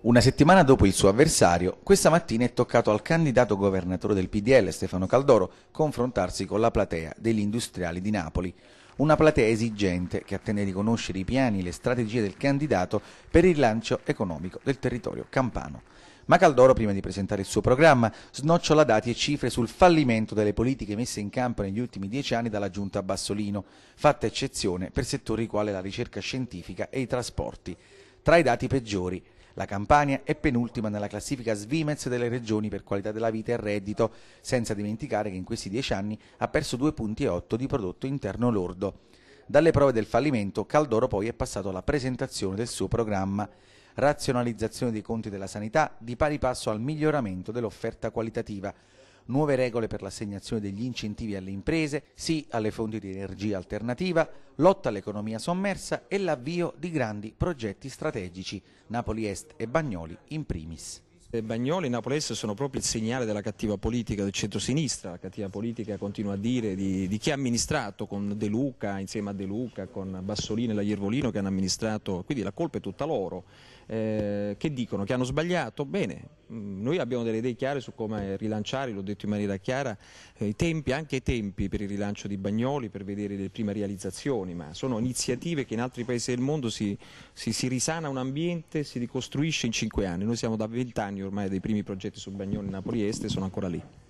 Una settimana dopo il suo avversario, questa mattina è toccato al candidato governatore del PDL Stefano Caldoro confrontarsi con la platea degli industriali di Napoli. Una platea esigente che attende di conoscere i piani e le strategie del candidato per il lancio economico del territorio campano. Ma Caldoro, prima di presentare il suo programma, snocciola dati e cifre sul fallimento delle politiche messe in campo negli ultimi dieci anni dalla giunta Bassolino, fatta eccezione per settori quali la ricerca scientifica e i trasporti. Tra i dati peggiori, la Campania è penultima nella classifica Svimez delle regioni per qualità della vita e reddito, senza dimenticare che in questi dieci anni ha perso 2,8 di prodotto interno lordo. Dalle prove del fallimento, Caldoro poi è passato alla presentazione del suo programma razionalizzazione dei conti della sanità di pari passo al miglioramento dell'offerta qualitativa, nuove regole per l'assegnazione degli incentivi alle imprese, sì alle fonti di energia alternativa, lotta all'economia sommersa e l'avvio di grandi progetti strategici, Napoli Est e Bagnoli in primis. Bagnoli e Napolese sono proprio il segnale della cattiva politica del centro-sinistra, la cattiva politica continua a dire di, di, chi ha amministrato con De Luca, insieme a De Luca, con Bassolino e la Iervolino che hanno amministrato, quindi la colpa è tutta loro, eh, che dicono che hanno sbagliato, bene, Mm, noi abbiamo delle idee chiare su come rilanciare, l'ho detto in maniera chiara, eh, i tempi, anche i tempi per il rilancio di Bagnoli, per vedere le prime realizzazioni, ma sono iniziative che in altri paesi del mondo si, si, si risana un ambiente, si ricostruisce in cinque anni. Noi siamo da vent'anni ormai dei primi progetti sul Bagnoli in Napoli Est e sono ancora lì.